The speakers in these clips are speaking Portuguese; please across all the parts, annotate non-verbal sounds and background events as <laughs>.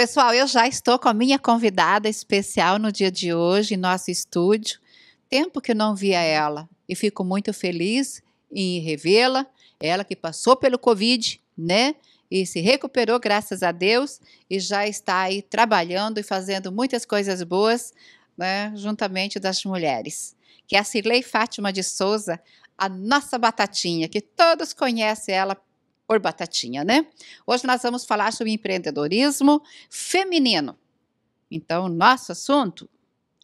Pessoal, eu já estou com a minha convidada especial no dia de hoje em nosso estúdio. Tempo que eu não via ela e fico muito feliz em revê-la. Ela que passou pelo Covid, né? E se recuperou, graças a Deus, e já está aí trabalhando e fazendo muitas coisas boas, né? Juntamente das mulheres. Que é a Cirlei Fátima de Souza, a nossa batatinha, que todos conhecem ela por batatinha, né? Hoje nós vamos falar sobre empreendedorismo feminino. Então, nosso assunto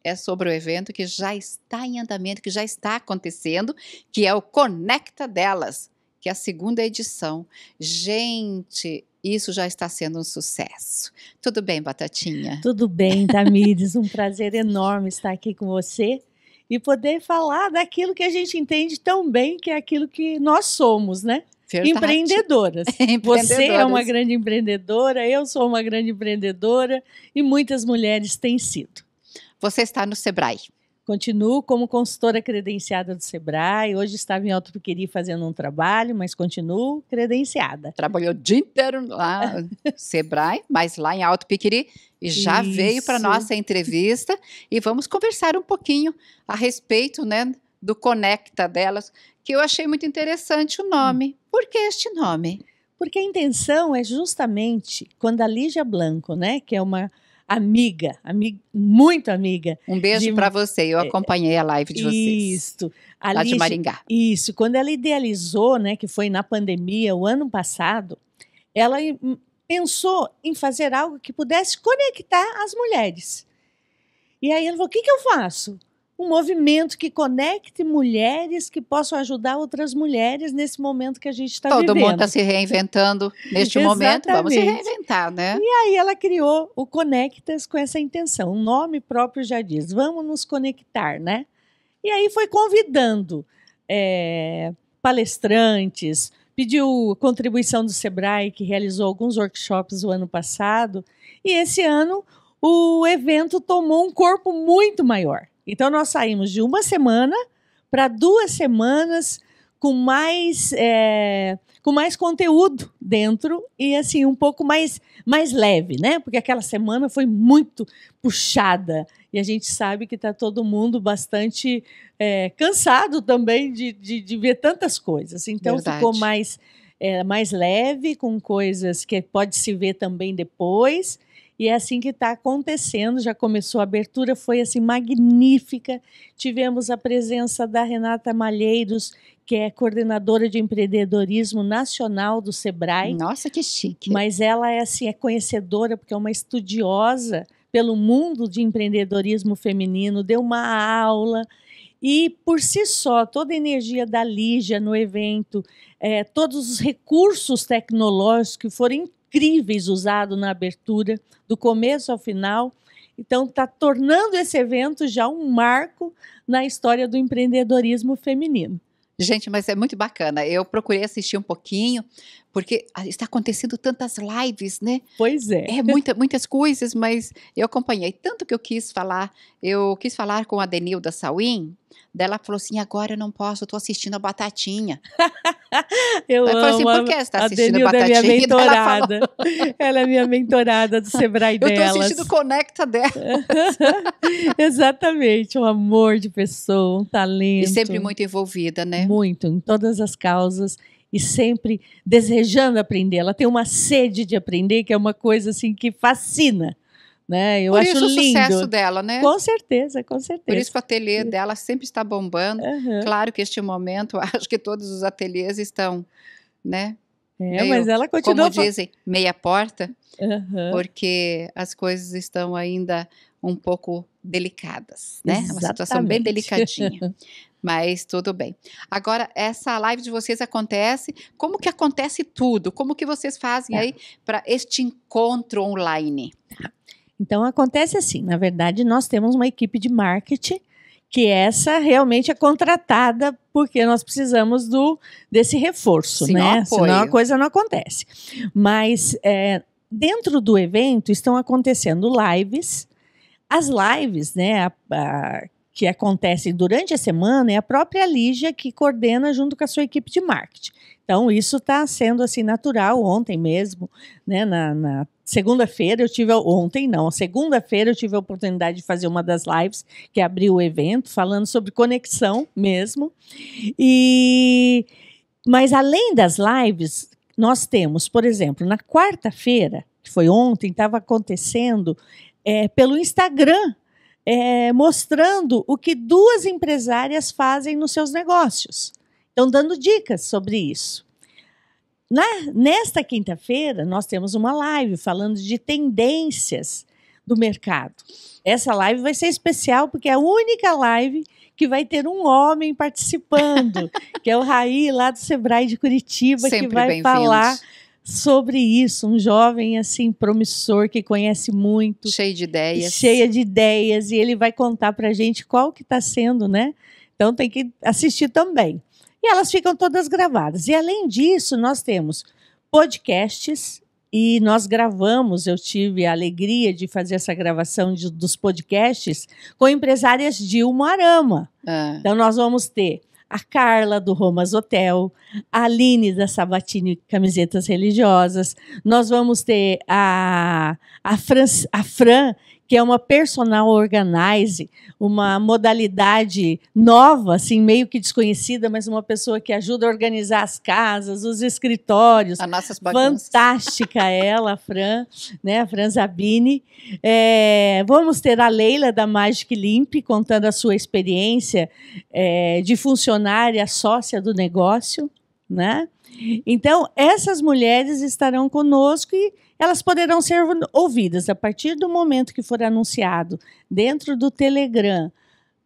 é sobre o evento que já está em andamento, que já está acontecendo, que é o Conecta Delas, que é a segunda edição. Gente, isso já está sendo um sucesso. Tudo bem, Batatinha? Tudo bem, Tamires. um prazer enorme estar aqui com você e poder falar daquilo que a gente entende tão bem, que é aquilo que nós somos, né? Empreendedoras. empreendedoras. <laughs> Você é uma grande empreendedora, eu sou uma grande empreendedora e muitas mulheres têm sido. Você está no Sebrae. Continuo como consultora credenciada do Sebrae. Hoje estava em Alto Piqueri fazendo um trabalho, mas continuo credenciada. Trabalhou o dia inteiro lá no <laughs> Sebrae, mas lá em Alto Piqueri. E já Isso. veio para nossa entrevista e vamos conversar um pouquinho a respeito né, do Conecta delas, que eu achei muito interessante o nome. Hum. Por que este nome? Porque a intenção é justamente quando a Lígia Blanco, né, que é uma amiga, amiga muito amiga. Um beijo para você, eu é, é, acompanhei a live de vocês. Isso. A lá Lígia, de Maringá. Isso, quando ela idealizou, né, que foi na pandemia o ano passado, ela pensou em fazer algo que pudesse conectar as mulheres. E aí ela falou: o que, que eu faço? um movimento que conecte mulheres que possam ajudar outras mulheres nesse momento que a gente está vivendo. Todo mundo está se reinventando neste momento, vamos se reinventar, né? E aí ela criou o Conectas com essa intenção. O nome próprio já diz, vamos nos conectar, né? E aí foi convidando é, palestrantes, pediu contribuição do Sebrae, que realizou alguns workshops o ano passado, e esse ano o evento tomou um corpo muito maior. Então, nós saímos de uma semana para duas semanas com mais, é, com mais conteúdo dentro e assim um pouco mais, mais leve, né? Porque aquela semana foi muito puxada e a gente sabe que está todo mundo bastante é, cansado também de, de, de, ver tantas coisas. Então Verdade. ficou mais, é, mais leve, com coisas que pode se ver também depois e é assim que está acontecendo. Já começou a abertura, foi assim magnífica. Tivemos a presença da Renata Malheiros, que é coordenadora de empreendedorismo nacional do Sebrae. Nossa, que chique! Mas ela é assim, é conhecedora porque é uma estudiosa pelo mundo de empreendedorismo feminino. Deu uma aula. E por si só, toda a energia da Lígia no evento, é, todos os recursos tecnológicos que foram incríveis usado na abertura, do começo ao final. Então, está tornando esse evento já um marco na história do empreendedorismo feminino. Gente, mas é muito bacana. Eu procurei assistir um pouquinho, porque está acontecendo tantas lives, né? Pois é. É muita, muitas coisas, mas eu acompanhei tanto que eu quis falar. Eu quis falar com a Denilda Sauim, dela falou assim: agora eu não posso, estou assistindo a Batatinha. <laughs> <laughs> eu ela assim, amo. Falou assim, por que você tá assistindo a Batatinha? É <laughs> minha mentorada. Ela, <laughs> ela, é minha mentorada do Sebrae eu delas. Eu tô assistindo Conecta dela. Exatamente, um amor de pessoa, um talento. E sempre muito envolvida, né? Muito, em todas as causas e sempre desejando aprender. Ela tem uma sede de aprender que é uma coisa assim que fascina né? Eu Por acho isso lindo. o sucesso dela, né? Com certeza, com certeza. Por isso que o ateliê dela sempre está bombando. Uhum. Claro que este momento, <laughs> acho que todos os ateliês estão, né? É, meio, mas ela continua. Como dizem, meia porta, uhum. porque as coisas estão ainda um pouco delicadas, né? Exatamente. É uma situação bem delicadinha. <laughs> Mas tudo bem. Agora, essa live de vocês acontece. Como que acontece tudo? Como que vocês fazem é. aí para este encontro online? Então acontece assim, na verdade, nós temos uma equipe de marketing que essa realmente é contratada porque nós precisamos do desse reforço, Senão né? Senão a coisa não acontece. Mas é, dentro do evento estão acontecendo lives. As lives, né, a, a, que acontecem durante a semana é a própria Lígia que coordena junto com a sua equipe de marketing. Então, isso está sendo assim natural ontem mesmo, né? Na, na, segunda-feira eu tive ontem não, segunda-feira eu tive a oportunidade de fazer uma das lives que é abriu o evento falando sobre conexão mesmo. E mas além das lives, nós temos, por exemplo, na quarta-feira, que foi ontem, estava acontecendo é, pelo Instagram é, mostrando o que duas empresárias fazem nos seus negócios. Estão dando dicas sobre isso. Na, né, nesta quinta-feira, nós temos uma live falando de tendências do mercado. Essa live vai ser especial porque é a única live que vai ter um homem participando, <laughs> que é o Raí, lá do Sebrae de Curitiba, Sempre que vai falar sobre isso. Um jovem assim promissor que conhece muito, cheio de ideias, cheia de ideias, e ele vai contar para gente qual que está sendo, né? Então tem que assistir também. E elas ficam todas gravadas. E além disso, nós temos podcasts e nós gravamos. Eu tive a alegria de fazer essa gravação de, dos podcasts com empresárias de Umarama. Ah. É. Então, nós vamos ter a Carla do Romas Hotel, a Aline da Sabatini Camisetas Religiosas, nós vamos ter a, a, Fran, a Fran, que é uma personal organize, uma modalidade nova, assim, meio que desconhecida, mas uma pessoa que ajuda a organizar as casas, os escritórios. A nossas bagunças. Fantástica ela, a Fran, né, a Fran Zabini. É, vamos ter a Leila da Magic Limp contando a sua experiência é, de funcionária sócia do negócio, né? Então, essas mulheres estarão conosco e elas poderão ser ouvidas a partir do momento que for anunciado dentro do Telegram,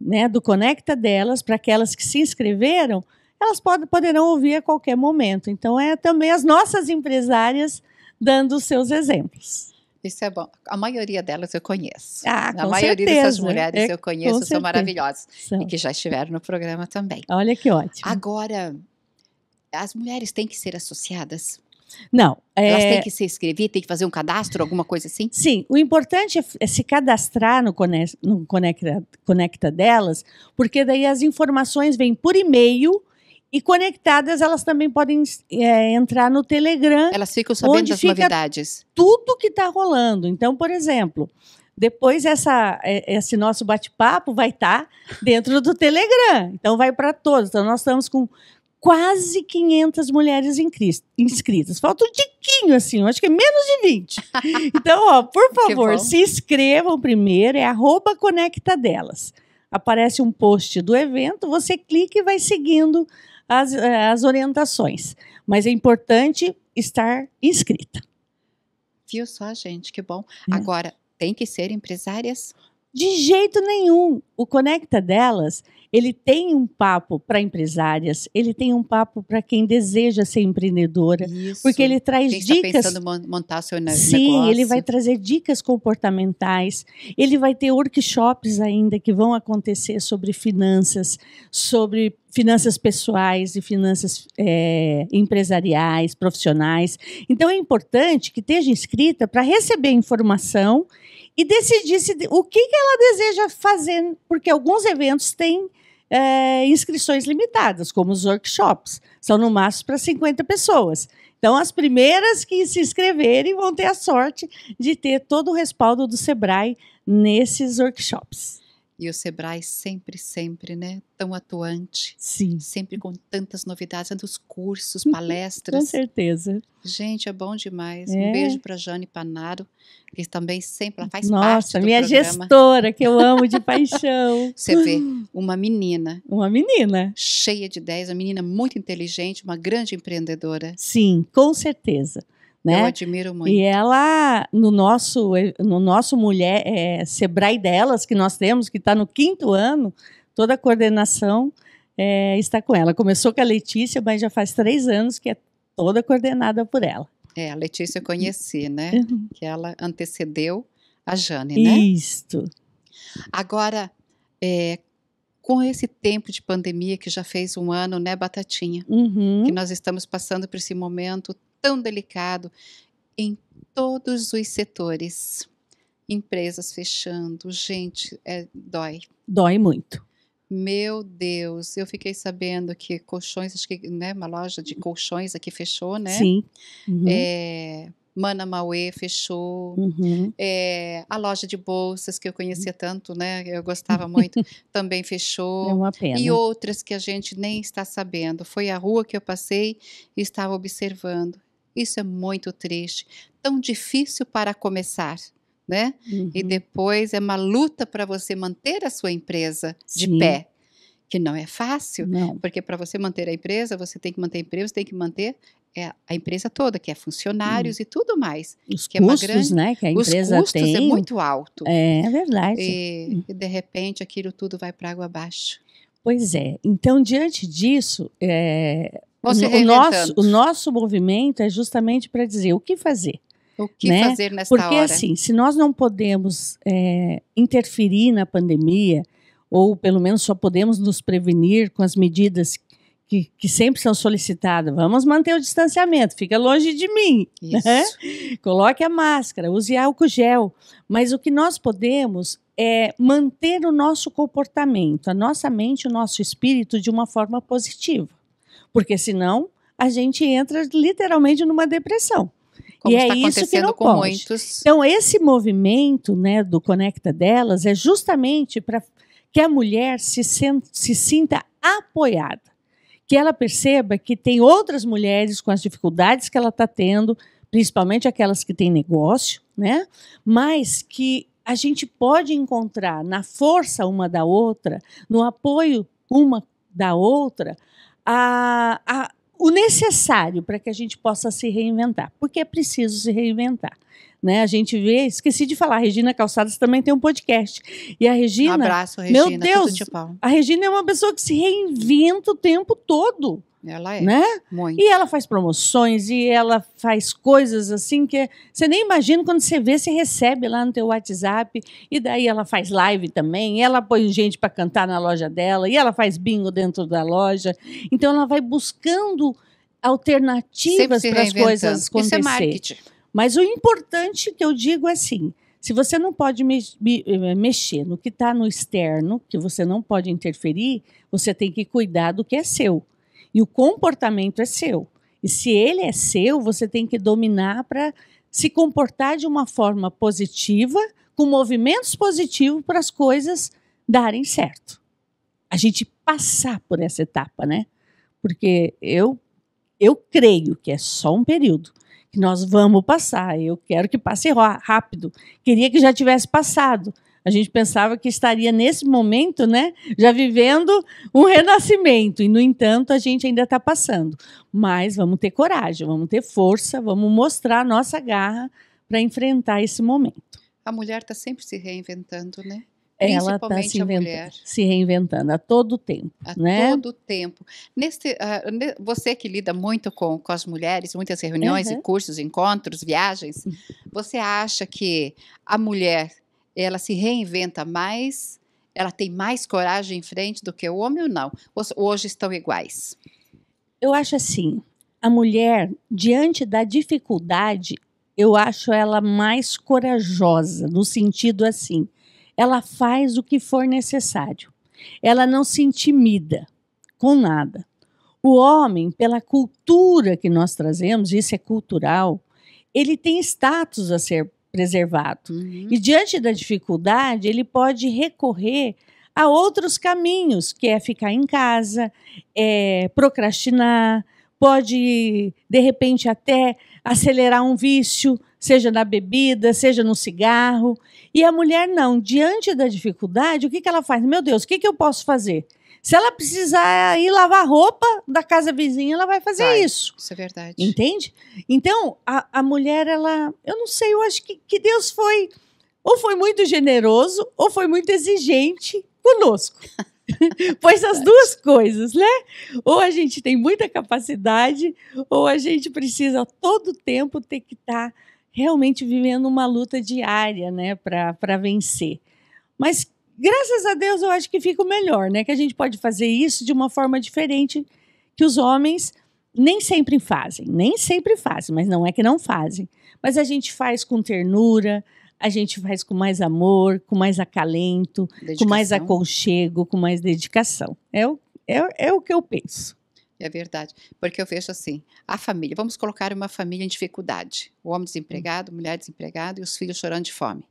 né, do Conecta delas, para aquelas que se inscreveram, elas pod poderão ouvir a qualquer momento. Então, é também as nossas empresárias dando os seus exemplos. Isso é bom. A maioria delas eu conheço. Ah, com a maioria certeza. dessas né? mulheres é, eu conheço, são certeza. maravilhosas. São. E que já estiveram no programa também. Olha que ótimo. Agora, as mulheres têm que ser associadas? Não. É elas têm que se inscrever, têm que fazer um cadastro, alguma coisa assim? Sim, o importante é, é se cadastrar no, no Conecta, Conecta delas, porque daí as informações vêm por e-mail e conectadas elas também podem é, entrar no Telegram. Elas ficam sabendo das fica novidades. Tudo que está rolando. Então, por exemplo, depois essa, é, esse nosso bate-papo vai estar tá dentro do Telegram. Então vai para todos. Então nós estamos com quase 500 mulheres inscritas. Falta um tiquinho, assim, eu acho que é menos de 20. <laughs> Então, ó, por favor, se inscrevam primeiro, é arroba conecta delas. Aparece um post do evento, você clica e vai seguindo as, eh, as orientações. Mas é importante estar inscrita. Viu só, gente? Que bom. É. Agora, tem que ser empresárias de jeito nenhum. O Conecta Delas, ele tem um papo para empresárias, ele tem um papo para quem deseja ser empreendedora, Isso. porque ele traz quem dicas. Está pensando montar seu negócio. Sim, ele vai trazer dicas comportamentais. Ele vai ter workshops ainda que vão acontecer sobre finanças, sobre finanças pessoais e finanças é, empresariais, profissionais. Então é importante que esteja inscrita para receber informação e decidisse o que, que ela deseja fazer, porque alguns eventos têm é, inscrições limitadas, como os workshops, são no máximo para 50 pessoas. Então, as primeiras que se inscreverem vão ter a sorte de ter todo o respaldo do Sebrae nesses workshops. E o Sebrae sempre, sempre, né? Tão atuante. Sim. Sempre com tantas novidades, tantos cursos, uhum. palestras. com certeza. Gente, é bom demais. É. Um beijo para Jane Panaro, que também sempre faz Nossa, parte Nossa, minha programa. gestora, que eu amo de paixão. <laughs> Você vê, <gasps> uma menina. Uma menina. Cheia de ideias, uma menina muito inteligente, uma grande empreendedora. Sim, com certeza. Né? Eu admiro muito. E ela, no nosso, no nosso mulher, é, Sebrae delas, que nós temos, que está no quinto ano, toda a coordenação é, está com ela. Começou com a Letícia, mas já faz três anos que é toda coordenada por ela. É, a Letícia eu conheci, né? Uhum. Que ela antecedeu a Jane, né? Isto. Agora, é, com esse tempo de pandemia que já fez um ano, né, Batatinha? Uhum. Que nós estamos passando por esse momento tão delicado em todos os setores. Empresas fechando, gente, é, dói. Dói muito. Meu Deus, eu fiquei sabendo que colchões, acho que né, uma loja de colchões aqui fechou, né? Sim. Uhum. É, fechou, uhum. é, a loja de bolsas que eu conhecia uhum. tanto, né? Eu gostava <laughs> muito, também fechou. É uma pena. E outras que a gente nem está sabendo. Foi a rua que eu passei e estava observando. Isso é muito triste, tão difícil para começar. Né? Uhum. E depois é uma luta para você manter a sua empresa Sim. de pé, que não é fácil, não. porque para você manter a empresa, você tem que manter a empresa, tem que manter é, a empresa toda, que é funcionários hum. e tudo mais. Os que é custos, é grande, né, que a empresa os custos é tem. é muito alto. É, é verdade. E, hum. e de repente aquilo tudo vai para água abaixo. Pois é. Então, diante disso, é, você o, nosso, o nosso movimento é justamente para dizer o que fazer. O que né? fazer nessa Porque, hora? Porque assim, se nós não podemos é, interferir na pandemia, ou pelo menos só podemos nos prevenir com as medidas que, que, sempre são solicitadas. Vamos manter o distanciamento, fica longe de mim. Né? Coloque a máscara, use álcool gel. Mas o que nós podemos é manter o nosso comportamento, a nossa mente, o nosso espírito de uma forma positiva porque senão a gente entra literalmente numa depressão. Como e é isso que não com pode. Muitos. Então esse movimento, né, do conecta delas é justamente para que a mulher se, senta, se sinta apoiada, que ela perceba que tem outras mulheres com as dificuldades que ela está tendo, principalmente aquelas que têm negócio, né? Mas que a gente pode encontrar na força uma da outra, no apoio uma da outra, a, a, o necessário para que a gente possa se reinventar, porque é preciso se reinventar. Né? A gente vê, esqueci de falar, a Regina Calçadas também tem um podcast. E a Regina. Um abraço, Regina. Meu Deus, a Regina é uma pessoa que se reinventa o tempo todo. Ela é. Né? Muito. E ela faz promoções e ela faz coisas assim que você nem imagina quando você vê, você recebe lá no teu WhatsApp. E daí ela faz live também, ela põe gente para cantar na loja dela, e ela faz bingo dentro da loja. Então ela vai buscando alternativas para as coisas acontecerem. Isso é marketing. Mas o importante que eu digo é assim, se você não pode me, me, eh, mexer no que está no externo, que você não pode interferir, você tem que cuidar do que é seu. E o comportamento é seu. E se ele é seu, você tem que dominar para se comportar de uma forma positiva, com movimentos positivos para as coisas darem certo. A gente passar por essa etapa, né? Porque eu eu creio que é só um período que nós vamos passar. Eu quero que passe rápido. Queria que já tivesse passado, a gente pensava que estaria nesse momento, né, já vivendo um renascimento. E, no entanto, a gente ainda está passando. Mas vamos ter coragem, vamos ter força, vamos mostrar a nossa garra para enfrentar esse momento. A mulher está sempre se reinventando, né? Ela está se, se, reinventando a todo tempo. A né? todo tempo. Neste, uh, ah, você que lida muito com, com as mulheres, muitas reuniões uhum. e cursos, encontros, viagens, você acha que a mulher ela se reinventa mais, ela tem mais coragem em frente do que o homem ou não? Hoje estão iguais? Eu acho assim, a mulher, diante da dificuldade, eu acho ela mais corajosa, no sentido assim, ela faz o que for necessário. Ela não se intimida com nada. O homem, pela cultura que nós trazemos, isso é cultural, ele tem status a ser preservado. Uhum. E diante da dificuldade, ele pode recorrer a outros caminhos, que é ficar em casa, é, procrastinar, pode, de repente, até acelerar um vício, seja na bebida, seja no cigarro. E a mulher não. Diante da dificuldade, o que, que ela faz? Meu Deus, o que, que eu posso fazer? Se ela precisar ir lavar roupa da casa vizinha, ela vai fazer vai, isso. Isso é verdade. Entende? Então, a, a mulher, ela. Eu não sei, eu acho que, que Deus foi. Ou foi muito generoso, ou foi muito exigente conosco. pois <laughs> as duas coisas, né? Ou a gente tem muita capacidade, ou a gente precisa todo tempo ter que estar tá realmente vivendo uma luta diária, né, para vencer. Mas Graças a Deus eu acho que fica melhor, né? Que a gente pode fazer isso de uma forma diferente que os homens nem sempre fazem, nem sempre fazem, mas não é que não fazem. Mas a gente faz com ternura, a gente faz com mais amor, com mais acalento, dedicação. com mais aconchego, com mais dedicação. É o, é, é o que eu penso. É verdade. Porque eu vejo assim, a família, vamos colocar uma família em dificuldade. O homem desempregado, mulher desempregada e os filhos chorando de fome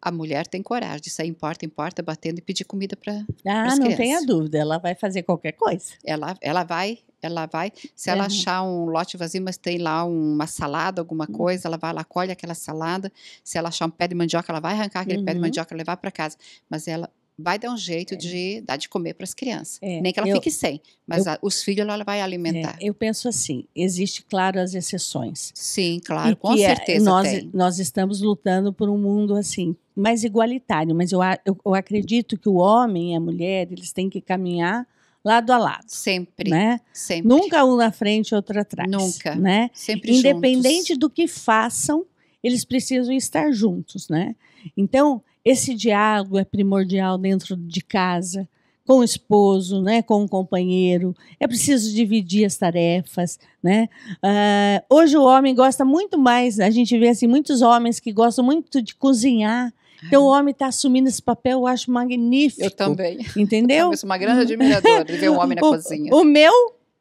a mulher tem coragem de sair em porta em porta batendo e pedir comida para Ah, não tenha dúvida, ela vai fazer qualquer coisa. Ela, ela vai, ela vai. Se é. ela uhum. achar um lote vazio, mas tem lá uma salada, alguma hum. coisa, ela vai lá, colhe aquela salada. Se ela achar um pé de mandioca, ela vai arrancar aquele uhum. pé de uhum. mandioca e levar para casa. Mas ela vai dar um jeito é. de dar de comer para as crianças. É. Nem que ela eu, fique sem, mas eu, a, os filhos ela vai alimentar. É, eu penso assim, existe, claro, as exceções. Sim, claro, e com é, certeza nós, tem. Nós estamos lutando por um mundo assim, mais igualitário, mas eu, eu, eu acredito que o homem e a mulher, eles têm que caminhar lado a lado. Sempre, né? sempre. Nunca um na frente, outro atrás. Nunca. Né? Sempre Independente juntos. do que façam, eles precisam estar juntos, né? Então, esse diálogo é primordial dentro de casa, com o esposo, né, com o companheiro. É preciso dividir as tarefas, né? Uh, hoje o homem gosta muito mais. A gente vê assim muitos homens que gostam muito de cozinhar. Então, o homem está assumindo esse papel, eu acho magnífico. Eu também. Entendeu? Eu sou uma grande admiradora de ver um homem na <laughs> o, cozinha. O meu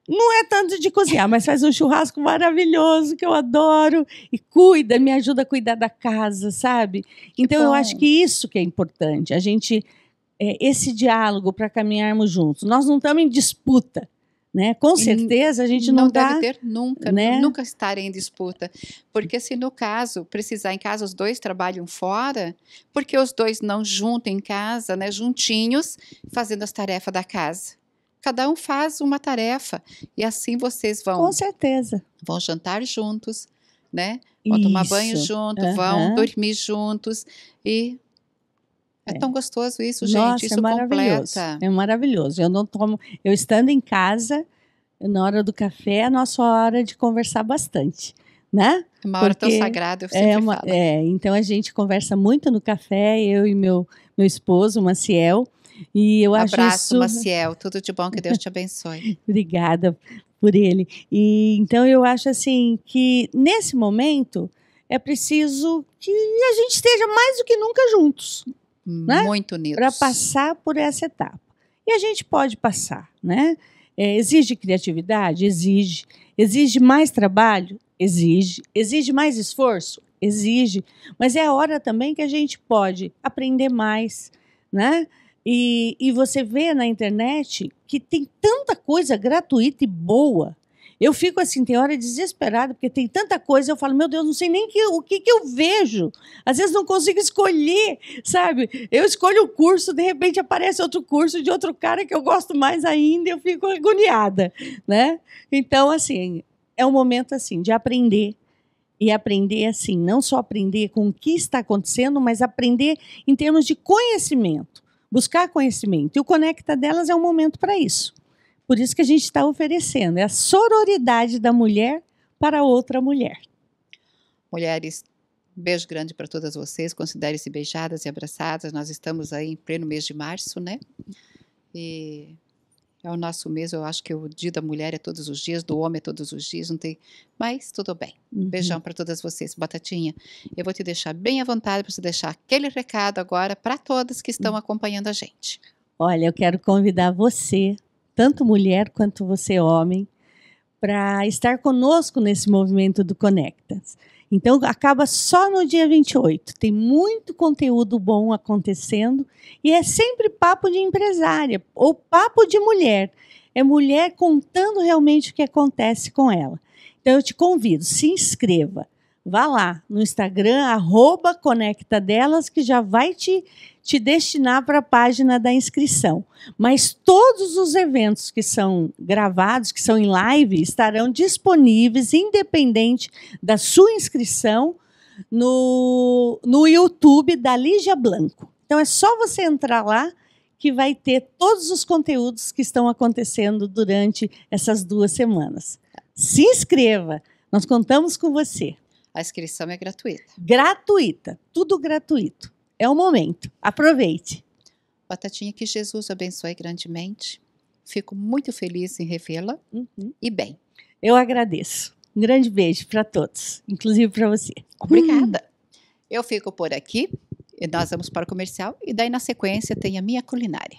não é tanto de cozinhar, mas faz um churrasco maravilhoso que eu adoro e cuida, me ajuda a cuidar da casa, sabe? Então eu acho que isso que é importante, a gente é, esse diálogo para caminharmos juntos. Nós não estamos em disputa, né? Com certeza a gente não, não deve ter nunca, né? nunca estar em disputa, porque se no caso precisar em casa os dois trabalham fora, porque os dois não juntam em casa, né? Juntinhos fazendo as tarefas da casa. Cada um faz uma tarefa e assim vocês vão. Com certeza. Vão jantar juntos, né? Vão Isso. tomar banho junto, uhum. vão dormir juntos e é, é tão gostoso isso, gente. Nossa, isso é maravilhoso. Completa. É maravilhoso. Eu não tomo. Eu estando em casa, na hora do café, é a nossa hora de conversar bastante. Né? É uma hora tão sagrada, eu sempre é uma, falo. É, então a gente conversa muito no café, eu e meu, meu esposo, Maciel. E eu acho Abraço, super... Maciel. Tudo de bom, que Deus te abençoe. <laughs> Obrigada por ele. E então eu acho assim que nesse momento é preciso que a gente esteja mais do que nunca juntos, né? muito unidos, para passar por essa etapa. E a gente pode passar, né? É, exige criatividade, exige, exige mais trabalho, exige, exige mais esforço, exige. Mas é a hora também que a gente pode aprender mais, né? E, e você vê na internet que tem tanta coisa gratuita e boa. Eu fico assim, tem hora desesperada, porque tem tanta coisa, eu falo, meu Deus, não sei nem que, o que, que eu vejo. Às vezes não consigo escolher, sabe? Eu escolho o um curso, de repente aparece outro curso de outro cara que eu gosto mais ainda, eu fico agoniada, né? Então, assim, é um momento assim de aprender e aprender assim, não só aprender com o que está acontecendo, mas aprender em termos de conhecimento buscar conhecimento. E o Conecta Delas é um momento para isso. Por isso que a gente está oferecendo é a sororidade da mulher para outra mulher. Mulheres, beijo grande para todas vocês. Considerem-se beijadas e abraçadas. Nós estamos aí em pleno mês de março, né? E é o nosso mês, eu acho que o dia da mulher é todos os dias, do homem é todos os dias, não tem. Mas tudo bem. Uhum. Beijão para todas vocês, Batatinha. Eu vou te deixar bem à vontade para você deixar aquele recado agora para todas que estão hum. acompanhando a gente. Olha, eu quero convidar você, tanto mulher quanto você homem, para estar conosco nesse movimento do Conectas. Então, acaba só no dia 28. Tem muito conteúdo bom acontecendo e é sempre papo de empresária ou papo de mulher. É mulher contando realmente o que acontece com ela. Então, eu te convido, se inscreva. Vá lá no Instagram, arroba Conecta Delas, que já vai te te destinar para a página da inscrição. Mas todos os eventos que são gravados, que são em live, estarão disponíveis, independente da sua inscrição, no, no YouTube da Lígia Blanco. Então é só você entrar lá que vai ter todos os conteúdos que estão acontecendo durante essas duas semanas. Se inscreva, nós contamos com você. A inscrição é gratuita. Gratuita, tudo gratuito. É o momento. Aproveite. Batatinha, que Jesus abençoe grandemente. Fico muito feliz em revê-la uhum. e bem. Eu agradeço. Um grande beijo para todos, inclusive para você. Obrigada. Hum. Eu fico por aqui. Nós vamos para o comercial e daí na sequência tem a minha culinária.